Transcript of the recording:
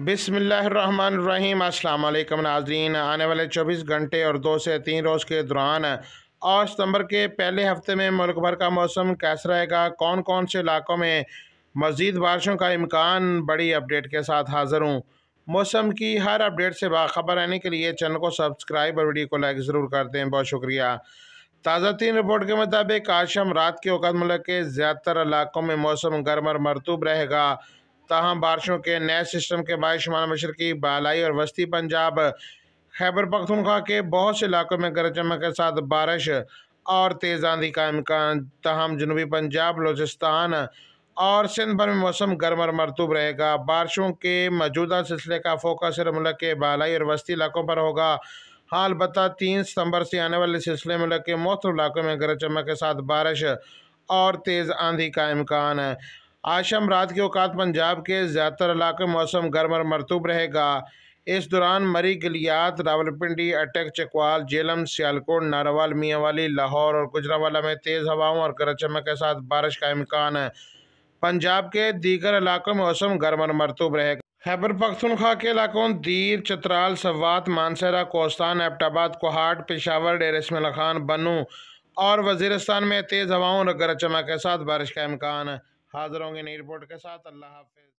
बिसमीम अल्लाम नाजरीन आने वाले 24 घंटे और दो से तीन रोज़ के दौरान और सितंबर के पहले हफ्ते में मुल्क भर का मौसम कैसा रहेगा कौन कौन से इलाकों में मज़ीद बारिशों का इम्कान बड़ी अपडेट के साथ हाजिर हूँ मौसम की हर अपडेट से बाखबर रहने के लिए चैनल को सब्सक्राइब और वीडियो को लाइक ज़रूर कर दें बहुत शुक्रिया ताज़ा तीन रिपोर्ट के मुताबिक आज शाम रात के अवकात मुल्क के ज़्यादातर इलाकों में मौसम गर्म और मरतूब रहेगा ताहम बारिशों के नए सिस्टम के बाद शुमाल मशरकी बालाई और वस्ती पंजाब खैबर पखतनखा के बहुत से इलाकों में गरज चमक के साथ बारिश और तेज़ आंधी का इम्कान तहम जनूबी पंजाब बलोचिस्तान और सिंध भर में मौसम गर्म और मरतूब रहेगा बारिशों के मौजूदा सिलसिले का फोकस मुल्क के बालाई और वस्ती इलाकों पर होगा हाल बता तीन सितंबर से आने वाले सिलसिले मुल्क के मौसम इलाकों में गरज चमक के साथ बारिश और तेज़ आंधी का इम्कान है आज शाम रात के औकात पंजाब के ज़्यादातर इलाके मौसम गर्म और मरतूब रहेगा इस दौरान मरी गलियात रावलपिंडी अटक चकवाल जेलम सियालकोट नारावाल मियांवाली लाहौर और गुजरावाला में तेज़ हवाओं और गरज चमक के साथ बारिश का इम्कान है पंजाब के दीगर इलाकों में मौसम गर्म और मरतूब रहेगा खैबर पख्तनख्वा के इलाकों दीर चतराल सवात मानसरा कोस्तान एबटाबाद कोहाट पेशावर डेर खान बनू और वजीरस्तान में तेज़ हवाओं और गरज चमक के साथ बारिश का इम्कान है हाजिर होंगे नई रिपोर्ट के साथ अल्लाह हाफिज